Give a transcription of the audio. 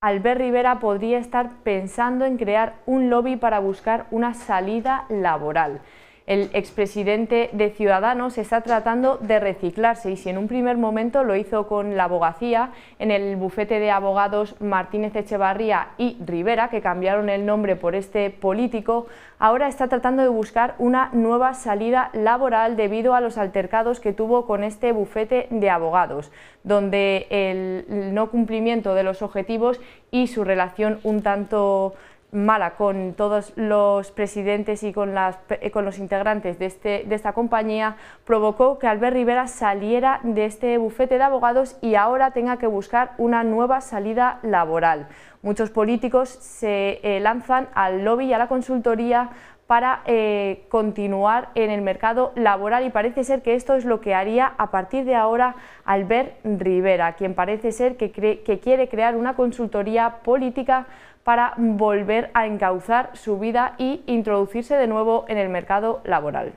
Albert Rivera podría estar pensando en crear un lobby para buscar una salida laboral el expresidente de Ciudadanos está tratando de reciclarse y si en un primer momento lo hizo con la abogacía, en el bufete de abogados Martínez Echevarría y Rivera, que cambiaron el nombre por este político, ahora está tratando de buscar una nueva salida laboral debido a los altercados que tuvo con este bufete de abogados, donde el no cumplimiento de los objetivos y su relación un tanto mala con todos los presidentes y con, las, eh, con los integrantes de, este, de esta compañía provocó que Albert Rivera saliera de este bufete de abogados y ahora tenga que buscar una nueva salida laboral. Muchos políticos se eh, lanzan al lobby y a la consultoría para eh, continuar en el mercado laboral y parece ser que esto es lo que haría a partir de ahora Albert Rivera, quien parece ser que, que quiere crear una consultoría política para volver a encauzar su vida y introducirse de nuevo en el mercado laboral.